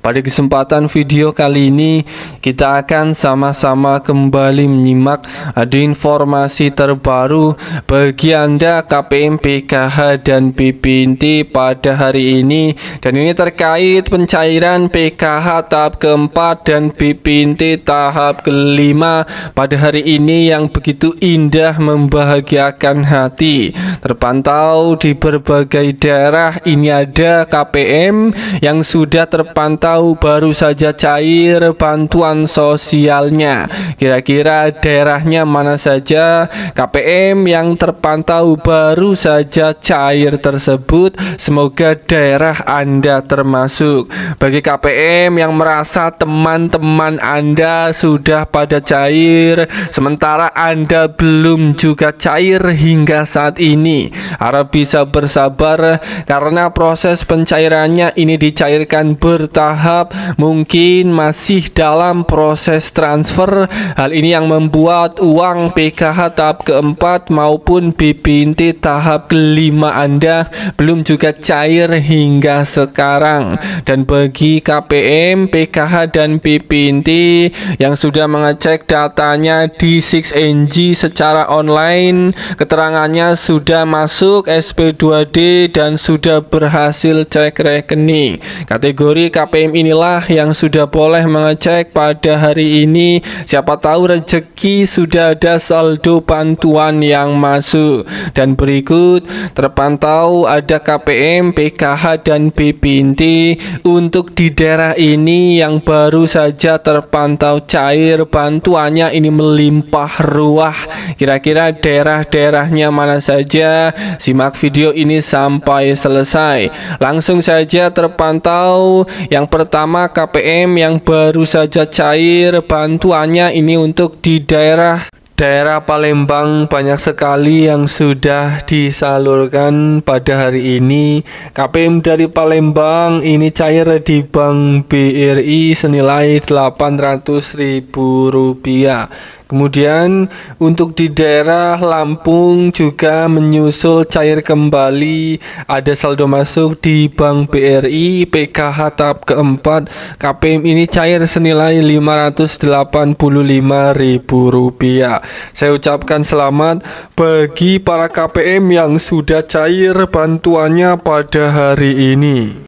Pada kesempatan video kali ini kita akan sama-sama kembali menyimak ada informasi terbaru bagi Anda KPM PKH dan PPNT pada hari ini dan ini terkait pencairan PKH tahap keempat dan PPNT tahap kelima pada hari ini yang begitu indah membahagiakan hati terpantau di berbagai daerah ini ada KPM yang sudah terpantau atau baru saja cair bantuan sosialnya? Kira-kira daerahnya mana saja KPM yang terpantau baru saja cair tersebut? Semoga daerah Anda termasuk. Bagi KPM yang merasa teman-teman Anda sudah pada cair, sementara Anda belum juga cair hingga saat ini, harap bisa bersabar karena proses pencairannya ini dicairkan bertahap mungkin masih dalam proses transfer. Hal ini yang membuat uang PKH tahap keempat maupun BPNT tahap kelima Anda belum juga cair hingga sekarang. Dan bagi KPM, PKH dan BPNT yang sudah mengecek datanya di 6NG secara online, keterangannya sudah masuk SP2D dan sudah berhasil cek rekening. Kategori KPM inilah yang sudah boleh mengecek pada hari ini Siapa tahu rezeki sudah ada saldo bantuan yang masuk Dan berikut terpantau ada KPM, PKH, dan BPNT Untuk di daerah ini yang baru saja terpantau cair Bantuannya ini melimpah ruah Kira-kira daerah-daerahnya mana saja Simak video ini sampai selesai Langsung saja terpantau yang pertama pertama KPM yang baru saja cair bantuannya ini untuk di daerah daerah Palembang banyak sekali yang sudah disalurkan pada hari ini. KPM dari Palembang ini cair di Bank BRI senilai Rp800.000. Kemudian untuk di daerah Lampung juga menyusul cair kembali ada saldo masuk di Bank BRI PKH tahap keempat KPM ini cair senilai Rp585.000. Saya ucapkan selamat bagi para KPM yang sudah cair bantuannya pada hari ini.